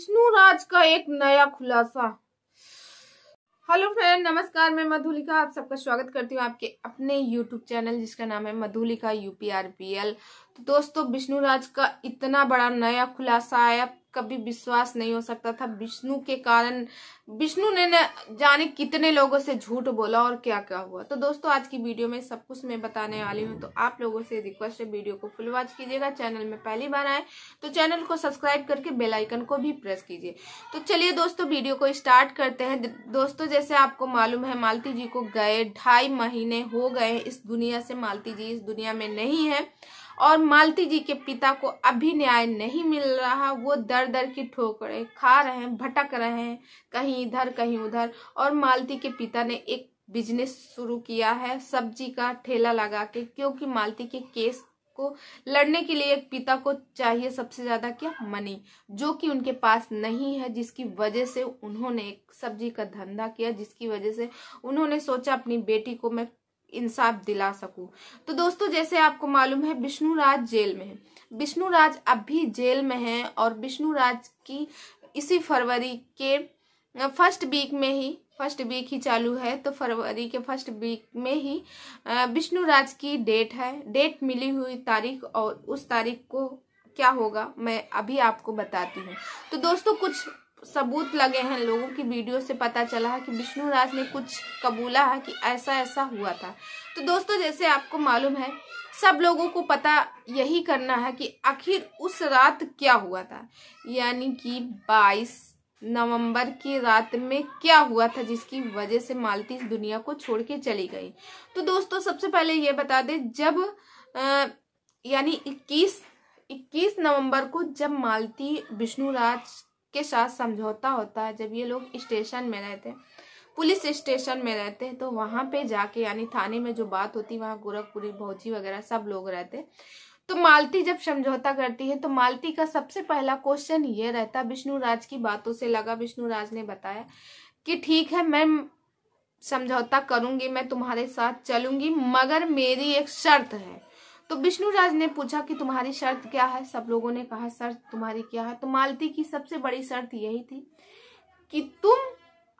विष्णु राज का एक नया खुलासा हेलो फ्रेंड नमस्कार मैं मधुलिका आप सबका स्वागत करती हूँ आपके अपने यूट्यूब चैनल जिसका नाम है मधुलिका यूपीआरपीएल तो दोस्तों विष्णु राज का इतना बड़ा नया खुलासा आया कभी विश्वास नहीं हो सकता था विष्णु के कारण विष्णु ने जाने कितने लोगों से झूठ बोला और क्या क्या हुआ तो दोस्तों आज की वीडियो में सब कुछ मैं बताने वाली हूँ तो आप लोगों से रिक्वेस्ट है वीडियो को फुल वॉच कीजिएगा चैनल में पहली बार आए तो चैनल को सब्सक्राइब करके बेल आइकन को भी प्रेस कीजिए तो चलिए दोस्तों वीडियो को स्टार्ट करते हैं दोस्तों जैसे आपको मालूम है मालती जी को गए ढाई महीने हो गए इस दुनिया से मालती जी इस दुनिया में नहीं है और मालती जी के पिता को अभी न्याय नहीं मिल रहा वो दर दर की ठोकर खा रहे हैं भटक रहे हैं कहीं इधर कहीं उधर और मालती के पिता ने एक बिजनेस शुरू किया है सब्जी का ठेला लगा के क्योंकि मालती के केस को लड़ने के लिए एक पिता को चाहिए सबसे ज्यादा क्या मनी जो कि उनके पास नहीं है जिसकी वजह से उन्होंने एक सब्जी का धंधा किया जिसकी वजह से उन्होंने सोचा अपनी बेटी को मैं इंसाफ दिला सकूं तो दोस्तों जैसे आपको मालूम है विष्णु राज जेल में है विष्णु राज अब भी जेल में है और विष्णु राज की इसी फरवरी के फर्स्ट वीक में ही फर्स्ट वीक ही चालू है तो फरवरी के फर्स्ट वीक में ही विष्णु राज की डेट है डेट मिली हुई तारीख और उस तारीख को क्या होगा मैं अभी आपको बताती हूँ तो दोस्तों कुछ सबूत लगे हैं लोगों की वीडियो से पता चला है कि विष्णु राज ने कुछ कबूला है कि ऐसा ऐसा हुआ था तो दोस्तों जैसे आपको मालूम है सब लोगों को पता यही करना है कि आखिर उस रात क्या हुआ था यानी कि 22 नवंबर की रात में क्या हुआ था जिसकी वजह से मालती इस दुनिया को छोड़ के चली गई तो दोस्तों सबसे पहले ये बता दें जब यानी 21 21 नवंबर को जब मालती विष्णु राज के साथ समझौता होता है जब ये लोग स्टेशन में रहते हैं पुलिस स्टेशन में रहते हैं तो वहाँ पे जाके यानी थाने में जो बात होती है वहाँ गोरखपुरी भौजी वगैरह सब लोग रहते तो मालती जब समझौता करती है तो मालती का सबसे पहला क्वेश्चन ये रहता विष्णु राज की बातों से लगा विष्णु राज ने बताया कि ठीक है मैं समझौता करूंगी मैं तुम्हारे साथ चलूंगी मगर मेरी एक शर्त है तो विष्णु राज ने पूछा कि तुम्हारी शर्त क्या है सब लोगों ने कहा शर्त तुम्हारी क्या है तो मालती की सबसे बड़ी शर्त यही थी कि तुम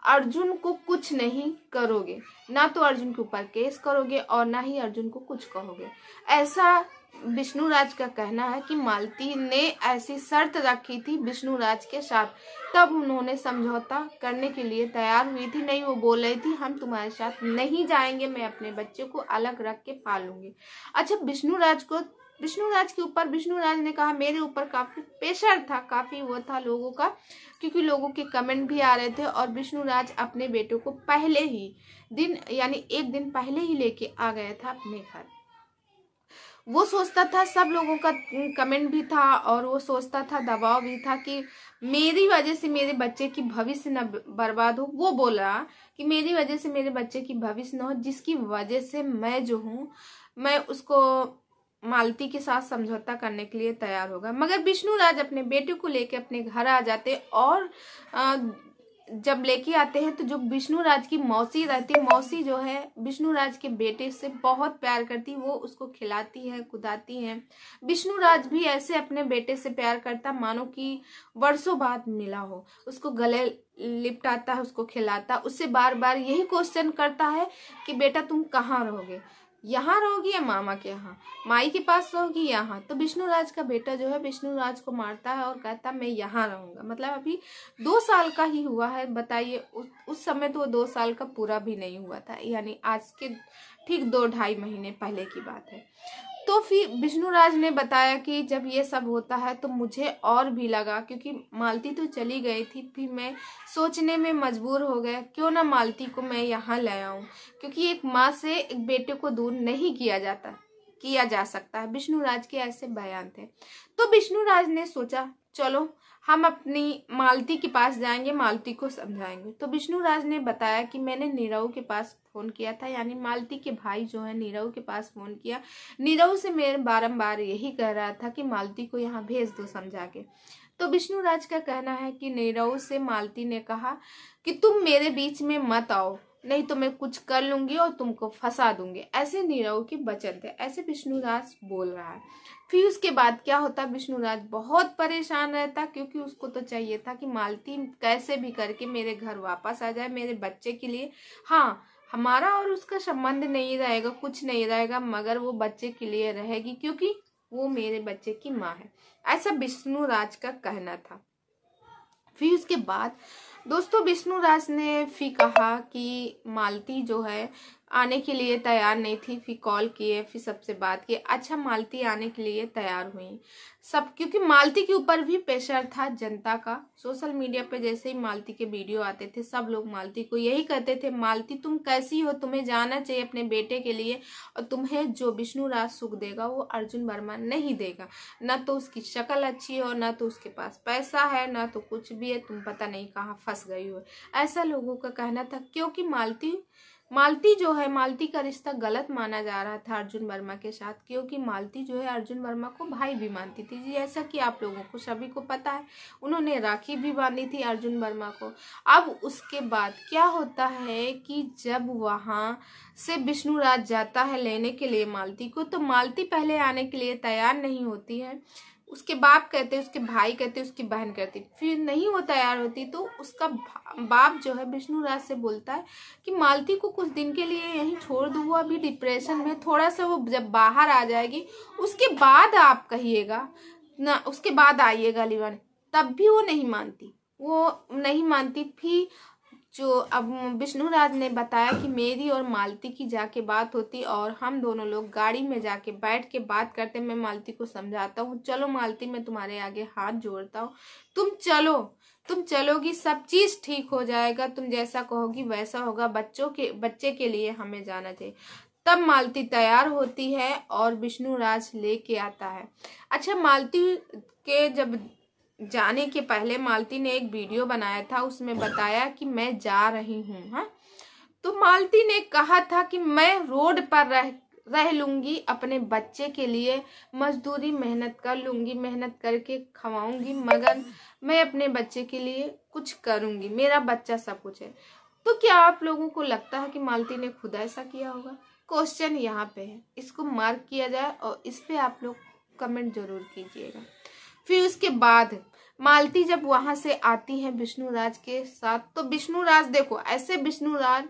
अर्जुन को कुछ नहीं करोगे ना तो अर्जुन के ऊपर केस करोगे और ना ही अर्जुन को कुछ कहोगे ऐसा विष्णु राज का कहना है कि मालती ने ऐसी शर्त रखी थी विष्णु राज के साथ तब उन्होंने समझौता करने के लिए तैयार हुई थी नहीं वो बोल रही थी हम तुम्हारे साथ नहीं जाएंगे मैं अपने बच्चे को अलग रख के पालूंगी अच्छा विष्णु राज को विष्णुराज के ऊपर विष्णुराज ने कहा मेरे ऊपर काफी प्रेशर था काफी वो था लोगों का क्योंकि लोगों के कमेंट भी आ रहे थे और विष्णुराज अपने बेटे को पहले ही दिन यानी एक दिन पहले ही लेके आ गया था अपने घर वो सोचता था सब लोगों का कमेंट भी था और वो सोचता था दबाव भी था कि मेरी वजह से मेरे बच्चे की भविष्य न बर्बाद हो वो बोला कि मेरी वजह से मेरे बच्चे की भविष्य न हो जिसकी वजह से मैं जो हूँ मैं उसको मालती के साथ समझौता करने के लिए तैयार होगा मगर विष्णु राज अपने बेटे को लेकर अपने घर आ जाते और जब लेके आते हैं तो जो विष्णु राज की मौसी रहती है मौसी जो है विष्णु राज के बेटे से बहुत प्यार करती वो उसको खिलाती है कुदाती है विष्णु राज भी ऐसे अपने बेटे से प्यार करता मानो कि वर्षों बाद मिला हो उसको गले लिपटाता है उसको खिलाता उससे बार बार यही क्वेश्चन करता है कि बेटा तुम कहाँ रहोगे यहाँ रहोगी या मामा के यहाँ माई के पास रहोगी यहाँ तो विष्णुराज का बेटा जो है विष्णुराज को मारता है और कहता है मैं यहाँ रहूंगा मतलब अभी दो साल का ही हुआ है बताइए उस समय तो वो दो साल का पूरा भी नहीं हुआ था यानी आज के ठीक दो ढाई महीने पहले की बात है तो फिर विष्णु राज ने बताया कि जब ये सब होता है तो मुझे और भी लगा क्योंकि मालती तो चली गई थी फिर मैं सोचने में मजबूर हो गया क्यों ना मालती को मैं यहाँ ले आऊँ क्योंकि एक माँ से एक बेटे को दूर नहीं किया जाता किया जा सकता है विष्णु राज के ऐसे बयान थे तो विष्णु राज ने सोचा चलो हम अपनी मालती के पास जाएंगे मालती को समझाएंगे तो विष्णु राज ने बताया कि मैंने नीरव के पास फोन किया था यानी मालती के भाई जो है नीरव के पास फोन किया नीरव से मैं बारंबार यही कह रहा था कि मालती को यहाँ भेज दो समझा के तो विष्णु राज का कहना है कि नीरव से मालती ने कहा कि तुम मेरे बीच में मत आओ नहीं तो मैं कुछ कर लूंगी और तुमको फंसा दूंगी ऐसे नीरव के वचन थे ऐसे विष्णुराज बोल रहा है फिर उसके बाद क्या होता विष्णुराज बहुत परेशान रहता क्योंकि उसको तो चाहिए था कि मालती कैसे भी करके मेरे घर वापस आ जाए मेरे बच्चे के लिए हाँ हमारा और उसका संबंध नहीं रहेगा कुछ नहीं रहेगा मगर वो बच्चे के लिए रहेगी क्योंकि वो मेरे बच्चे की माँ है ऐसा विष्णु राज का कहना था फिर उसके बाद दोस्तों विष्णु राज ने फिर कहा कि मालती जो है आने के लिए तैयार नहीं थी फिर कॉल किए फिर सबसे बात की अच्छा मालती आने के लिए तैयार हुई सब क्योंकि मालती के ऊपर भी प्रेशर था जनता का सोशल मीडिया पे जैसे ही मालती के वीडियो आते थे सब लोग मालती को यही कहते थे मालती तुम कैसी हो तुम्हें जाना चाहिए अपने बेटे के लिए और तुम्हें जो विष्णु राज सुख देगा वो अर्जुन वर्मा नहीं देगा न तो उसकी शक्ल अच्छी हो न तो उसके पास पैसा है न तो कुछ भी है तुम पता नहीं कहाँ फंस गई हो ऐसा लोगों का कहना था क्योंकि मालती मालती जो है मालती का रिश्ता गलत माना जा रहा था अर्जुन वर्मा के साथ क्योंकि मालती जो है अर्जुन वर्मा को भाई भी मानती थी जैसा कि आप लोगों को सभी को पता है उन्होंने राखी भी बांधी थी अर्जुन वर्मा को अब उसके बाद क्या होता है कि जब वहाँ से विष्णुराज जाता है लेने के लिए मालती को तो मालती पहले आने के लिए तैयार नहीं होती है उसके बाप कहते उसके भाई कहते उसकी बहन कहती फिर नहीं वो तैयार होती तो उसका बाप जो है विष्णु राज से बोलता है कि मालती को कुछ दिन के लिए यहीं छोड़ दूँ अभी डिप्रेशन में थोड़ा सा वो जब बाहर आ जाएगी उसके बाद आप कहिएगा ना उसके बाद आइएगा लिवन तब भी वो नहीं मानती वो नहीं मानती फिर जो अब विष्णुराज ने बताया कि मेरी और मालती की जाके बात होती और हम दोनों लोग गाड़ी में जाके बैठ के बात करते मैं मालती को समझाता हूँ चलो मालती मैं तुम्हारे आगे हाथ जोड़ता हूँ तुम चलो तुम चलोगी सब चीज ठीक हो जाएगा तुम जैसा कहोगी वैसा होगा बच्चों के बच्चे के लिए हमें जाना चाहिए तब मालती तैयार होती है और विष्णु राज लेके आता है अच्छा मालती के जब जाने के पहले मालती ने एक वीडियो बनाया था उसमें बताया कि मैं जा रही हूँ हाँ तो मालती ने कहा था कि मैं रोड पर रह रह लूँगी अपने बच्चे के लिए मजदूरी मेहनत कर लूँगी मेहनत करके खवाऊँगी मगर मैं अपने बच्चे के लिए कुछ करूँगी मेरा बच्चा सब कुछ है तो क्या आप लोगों को लगता है कि मालती ने खुद ऐसा किया होगा क्वेश्चन यहाँ पे है इसको मार्क किया जाए और इस पर आप लोग कमेंट जरूर कीजिएगा फिर उसके बाद मालती जब वहां से आती है राज के साथ तो राज देखो ऐसे विष्णु राज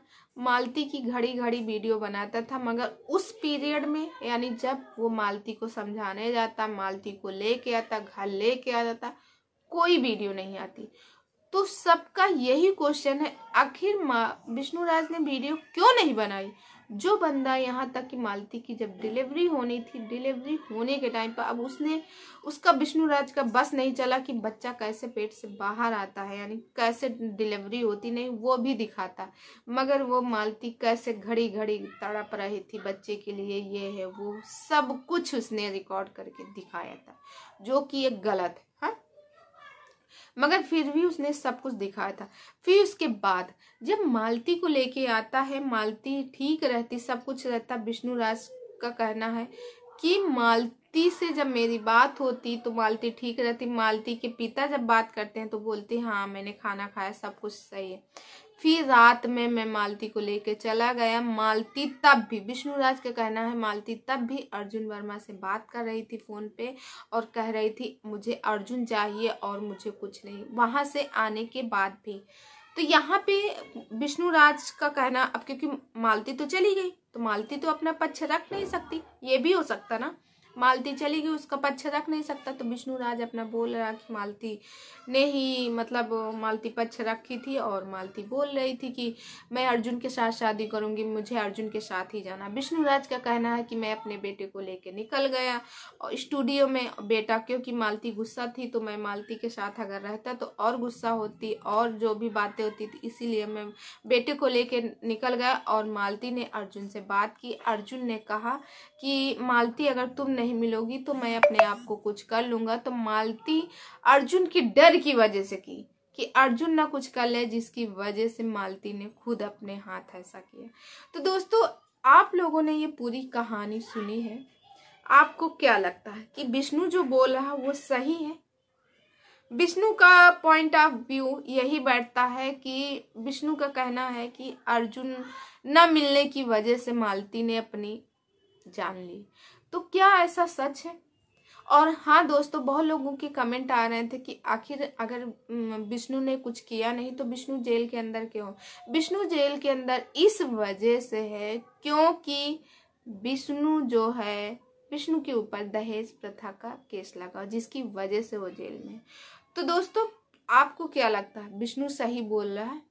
मालती की घड़ी घड़ी वीडियो बनाता था मगर उस पीरियड में यानी जब वो मालती को समझाने जाता मालती को लेके आता घर लेके आ जाता कोई वीडियो नहीं आती तो सबका यही क्वेश्चन है आखिर विष्णुराज ने वीडियो क्यों नहीं बनाई जो बंदा यहाँ तक कि मालती की जब डिलीवरी होनी थी डिलीवरी होने के टाइम पर अब उसने उसका विष्णु राज का बस नहीं चला कि बच्चा कैसे पेट से बाहर आता है यानी कैसे डिलीवरी होती नहीं वो भी दिखाता मगर वो मालती कैसे घड़ी घड़ी तड़प रही थी बच्चे के लिए ये है वो सब कुछ उसने रिकॉर्ड करके दिखाया था जो कि एक गलत है मगर फिर भी उसने सब कुछ दिखाया था फिर उसके बाद जब मालती को लेके आता है मालती ठीक रहती सब कुछ रहता विष्णु राज का कहना है कि मालती से जब मेरी बात होती तो मालती ठीक रहती मालती के पिता जब बात करते हैं तो बोलते हाँ मैंने खाना खाया सब कुछ सही है फिर रात में मैं मालती को लेकर चला गया मालती तब भी विष्णुराज का कहना है मालती तब भी अर्जुन वर्मा से बात कर रही थी फ़ोन पे और कह रही थी मुझे अर्जुन चाहिए और मुझे कुछ नहीं वहाँ से आने के बाद भी तो यहाँ पे विष्णुराज का कहना अब क्योंकि मालती तो चली गई तो मालती तो अपना पक्ष रख नहीं सकती ये भी हो सकता ना मालती चली गई उसका पक्ष रख नहीं सकता तो विष्णु राज अपना बोल रहा कि मालती ने ही मतलब मालती पक्ष रखी थी और मालती बोल रही थी कि मैं अर्जुन के साथ शादी करूंगी मुझे अर्जुन के साथ ही जाना विष्णु राज का कहना है कि मैं अपने बेटे को लेके निकल गया और स्टूडियो में बेटा क्योंकि मालती गुस्सा थी तो मैं मालती के साथ अगर रहता तो और गुस्सा होती और जो भी बातें होती थी इसीलिए मैं बेटे को लेकर निकल गया और मालती ने अर्जुन से बात की अर्जुन ने कहा कि मालती अगर तुम नहीं मिलोगी तो मैं अपने आप को कुछ कर लूँगा तो मालती अर्जुन की डर की वजह से की कि अर्जुन ना कुछ कर ले जिसकी वजह से मालती ने खुद अपने हाथ ऐसा किया तो दोस्तों आप लोगों ने ये पूरी कहानी सुनी है आपको क्या लगता है कि विष्णु जो बोल रहा वो सही है विष्णु का पॉइंट ऑफ व्यू यही बैठता है कि विष्णु का कहना है कि अर्जुन न मिलने की वजह से मालती ने अपनी जान ली तो क्या ऐसा सच है और हाँ दोस्तों बहुत लोगों के कमेंट आ रहे थे कि आखिर अगर विष्णु ने कुछ किया नहीं तो विष्णु जेल के अंदर क्यों विष्णु जेल के अंदर इस वजह से है क्योंकि विष्णु जो है विष्णु के ऊपर दहेज प्रथा का केस लगा जिसकी वजह से वो जेल में तो दोस्तों आपको क्या लगता है विष्णु सही बोल रहा है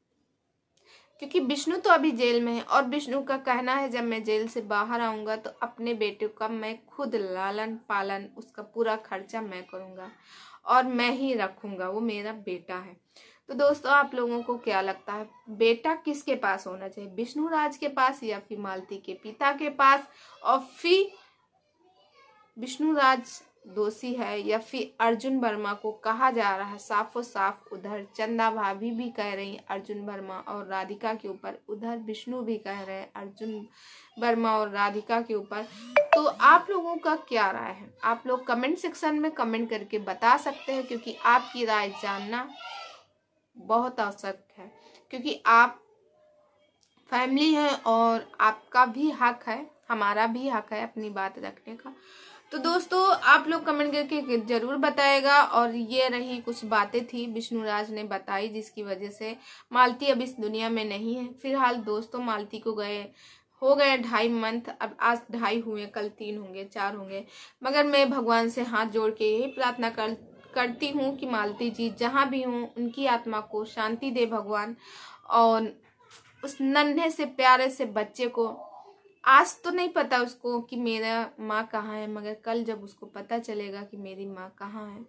क्योंकि विष्णु तो अभी जेल में है और विष्णु का कहना है जब मैं जेल से बाहर आऊँगा तो अपने बेटे का मैं खुद लालन पालन उसका पूरा खर्चा मैं करूँगा और मैं ही रखूँगा वो मेरा बेटा है तो दोस्तों आप लोगों को क्या लगता है बेटा किसके पास होना चाहिए विष्णु राज के पास या फिर मालती के पिता के पास और फिर विष्णु राज दोषी है या फिर अर्जुन वर्मा को कहा जा रहा है साफो साफ उधर चंदा भाभी भी कह रही अर्जुन वर्मा और राधिका के ऊपर उधर विष्णु भी कह रहे हैं अर्जुन वर्मा और राधिका के ऊपर तो आप लोगों का क्या राय है आप लोग कमेंट सेक्शन में कमेंट करके बता सकते हैं क्योंकि आपकी राय जानना बहुत आवश्यक है क्योंकि आप फैमिली हैं और आपका भी हक है हमारा भी हक है अपनी बात रखने का तो दोस्तों आप लोग कमेंट करके जरूर बताएगा और ये रही कुछ बातें थी विष्णुराज ने बताई जिसकी वजह से मालती अब इस दुनिया में नहीं है फिलहाल दोस्तों मालती को गए हो गए ढाई मंथ अब आज ढाई हुए कल तीन होंगे चार होंगे मगर मैं भगवान से हाथ जोड़ के यही प्रार्थना कर करती हूँ कि मालती जी जहाँ भी हों उनकी आत्मा को शांति दे भगवान और उस नन्हे से प्यारे से बच्चे को आज तो नहीं पता उसको कि मेरा माँ कहाँ है मगर कल जब उसको पता चलेगा कि मेरी माँ कहाँ है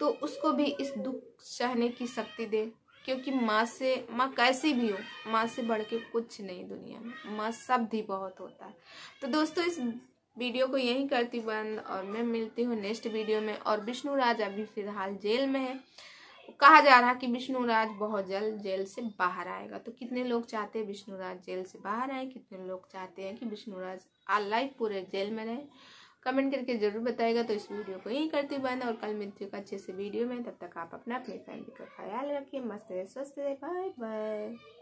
तो उसको भी इस दुख सहने की शक्ति दे क्योंकि माँ से माँ कैसी भी हो माँ से बढ़ के कुछ नहीं दुनिया में माँ शब्द ही बहुत होता है तो दोस्तों इस वीडियो को यहीं करती बंद और मैं मिलती हूँ नेक्स्ट वीडियो में और विष्णु राज अभी फिलहाल जेल में है कहा जा रहा कि विष्णुराज बहुत जल्द जेल से बाहर आएगा तो कितने लोग चाहते हैं विष्णुराज जेल से बाहर आए कितने लोग चाहते हैं कि विष्णुराज आल लाइफ पूरे जेल में रहे कमेंट करके जरूर बताएगा तो इस वीडियो को यही करती बंद और कल मिलती हूँ अच्छे से वीडियो में तब तक आप अपना अपनी फैमिली का ख्याल रखिए मस्त रहे स्वस्थ रहे बाय बाय